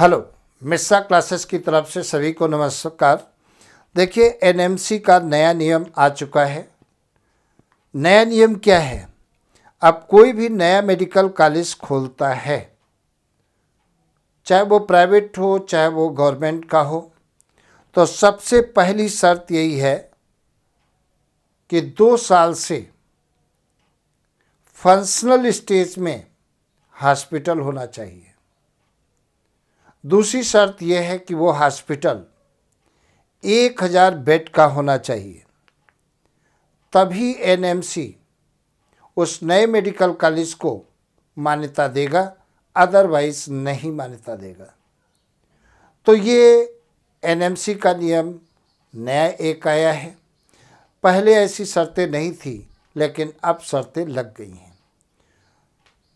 hello Mishra classes की तरफ से सभी को नमस्कार देखिए एनएमसी का नया नियम आ चुका है नया नियम क्या है अब कोई भी नया मेडिकल कॉलेज खोलता है चाहे वो प्राइवेट हो चाहे वो गवर्नमेंट का हो तो सबसे पहली शर्त यही है कि दो साल से फंक्शनल स्टेज में हॉस्पिटल होना चाहिए दूसरी शर्त यह है कि वो हॉस्पिटल एक हज़ार बेड का होना चाहिए तभी एनएमसी उस नए मेडिकल कॉलेज को मान्यता देगा अदरवाइज नहीं मान्यता देगा तो ये एनएमसी का नियम नया एक आया है पहले ऐसी शर्तें नहीं थी लेकिन अब शर्तें लग गई हैं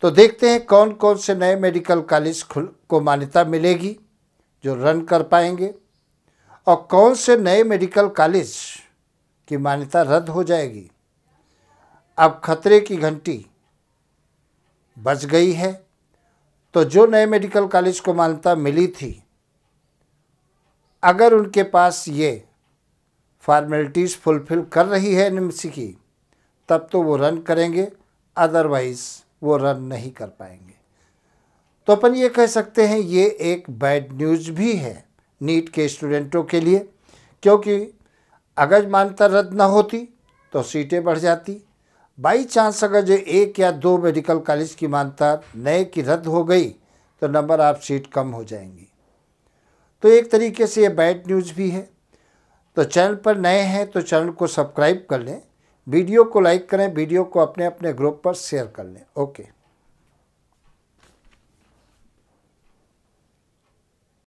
तो देखते हैं कौन कौन से नए मेडिकल कॉलेज खुल को मान्यता मिलेगी जो रन कर पाएंगे और कौन से नए मेडिकल कॉलेज की मान्यता रद्द हो जाएगी अब खतरे की घंटी बच गई है तो जो नए मेडिकल कॉलेज को मान्यता मिली थी अगर उनके पास ये फॉर्मेलिटीज़ फुलफ़िल कर रही है एन की तब तो वो रन करेंगे अदरवाइज़ वो रन नहीं कर पाएंगे तो अपन ये कह सकते हैं ये एक बैड न्यूज़ भी है नीट के स्टूडेंटों के लिए क्योंकि अगर मान्यता रद्द ना होती तो सीटें बढ़ जाती बाई चांस अगर जो एक या दो मेडिकल कॉलेज की मान्यता नए की रद्द हो गई तो नंबर आप सीट कम हो जाएंगी तो एक तरीके से ये बैड न्यूज़ भी है तो चैनल पर नए हैं तो चैनल को सब्सक्राइब कर लें वीडियो को लाइक करें वीडियो को अपने अपने ग्रुप पर शेयर कर लें ओके